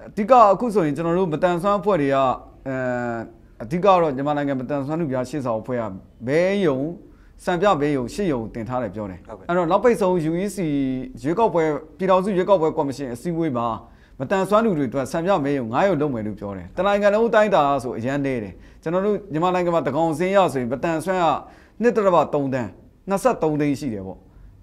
အဓိကအခုဆိုရင်ကျွန်တော်တို့မတန်ဆွမ်းအဖွဲ့တွေကအဲအဓိကတော့မြန်မာနိုင်ငံမတန်ဆွမ်းလူပြားရှေ့ဆောင်အဖွဲ့ကဘဲယုံစံပြဘဲယုံရှေ့ယုံတင်ထားတယ်ပြောတယ်အဲ့တော့နောက်ပိတ်ဆုံး UEC ရွေးကောက်ပွဲပြည်ထောင်စုရွေးကောက်ပွဲကော်မရှင်အစည်းအဝေးမှာမတန်ဆွမ်းလူတွေအတွက်စံပြမဲယုံ9ရုံလုံးမယ်လို့ပြောတယ်တနိုင်ငံလုံးတိုင်းတာဆိုအရန်နေတယ်ကျွန်တော်တို့မြန်မာနိုင်ငံမှာတကောင်စင်းရဆိုရင်မတန်ဆွမ်းကနှစ်တရဘ3တန်း23သိန်းရှိတယ်ပေါ့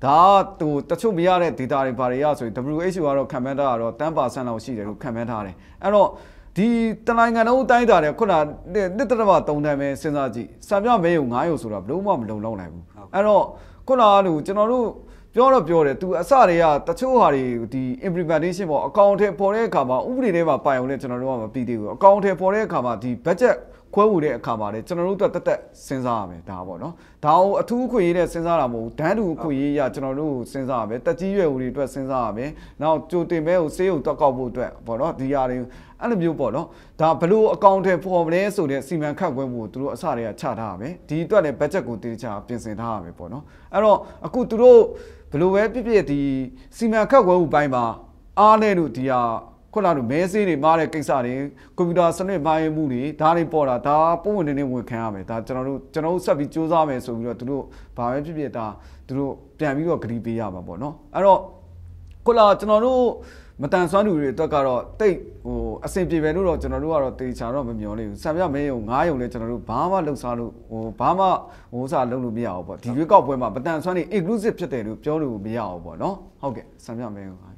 ဒါကဟိုတချို့မရတဲ့ data တွေဘာတွေရဆိုရင် WHO ကတော့ command တာကတော့10%လောက်ရှိတယ်လို့ command ထားတယ်အဲ့တော့ဒီတနိုင်ငံလုံးအတိုင်းတာတယ်ခုနနှစ်တရမ3တန်းပဲစဉ်းစားကြည့်စံပြမဲုံ9ရုံဆိုတာဘလို့မှမလုံလောက်နိုင်ဘူးအဲ့တော့ခုနကလို့ကျွန်တော်တို့ပြောတော့ပြောတယ်သူအစတွေကတချို့ဟာတွေဒီ implementation ပေါ့အကောင့်ထဲပေါ်တဲ့အခါမှာဥပဒေထဲမှာပိုင်အောင်လဲကျွန်တော်တို့ကမပြီးသေးဘူးအကောင့်ထဲပေါ်တဲ့အခါမှာဒီ budget ခွဲဝေတဲ့အခါမှာလည်းကျွန်တော်တို့အတွက်တက်တက်စဉ်းစားရမယ်ဒါပေါ့နော်ဒါအောင်အထူးအခွင့်အရေးနဲ့စဉ်းစားတာမဟုတ်ဘူးဒန်းတူအခွင့်အရေးရကျွန်တော်တို့စဉ်းစားရမယ်တက်ကြီးရွယ်ဦးတွေအတွက်စဉ်းစားရမယ်နောက်ကြိုတင်ပဲကိုစေးရုံတောက်ောက်ဖို့အတွက်ပေါ့နော်ဒီຢာတွေအဲ့လိုမျိုးပေါ့နော်ဒါဘလို့အကောင့်တွေပေါ်မလဲဆိုတဲ့စီမံခန့်ခွဲမှုကိုသူတို့အစတွေကချထားရမယ်ဒီအတွက်လည်းဘတ်ဂျက်ကိုတေချာပြင်ဆင်ထားရမယ်ပေါ့နော်အဲ့တော့အခုသူတို့ဘလို့ပဲပြည့်ပြည့်ဒီစီမံခန့်ခွဲမှုပိုင်းမှာအားလဲလို့ဒီဟာခုနကမဲဆေးတွေမားတဲ့ကိစ္စတွေကွန်ပျူတာစနစ်ပိုင်းမှုတွေဒါတွေပေါ်တာဒါပုံဝင်နေဝင်ခံရမယ်ဒါကျွန်တော်တို့ကျွန်တော်တို့ဆက်ပြီးစ조사မယ်ဆိုပြီးတော့သူတို့ဘာပဲဖြစ်ဖြစ်ဒါသူတို့ပြန်ပြီးတော့ဂရီပေးရမှာပေါ့နော်အဲ့တော့ခုနကကျွန်တော်တို့မတန်ဆွမ်းသူတွေအတွက်ကတော့တိတ်ဟိုအဆင်ပြေပဲလို့တော့ကျွန်တော်တို့ကတော့တေချာတော့မမျောလေဘူးဆံပြမဲယုံ9ယုံလဲကျွန်တော်တို့ဘာမှလှုပ်ရှားလို့ဟိုဘာမှဟိုစားလုပ်လို့မရအောင်ပေါ့ဒီရွေးကောက်ပွဲမှာမတန်ဆွမ်းနေ inclusive ဖြစ်တယ်လို့ပြောလို့မရအောင်ပေါ့နော်ဟုတ်ကဲ့ဆံပြမဲယုံ9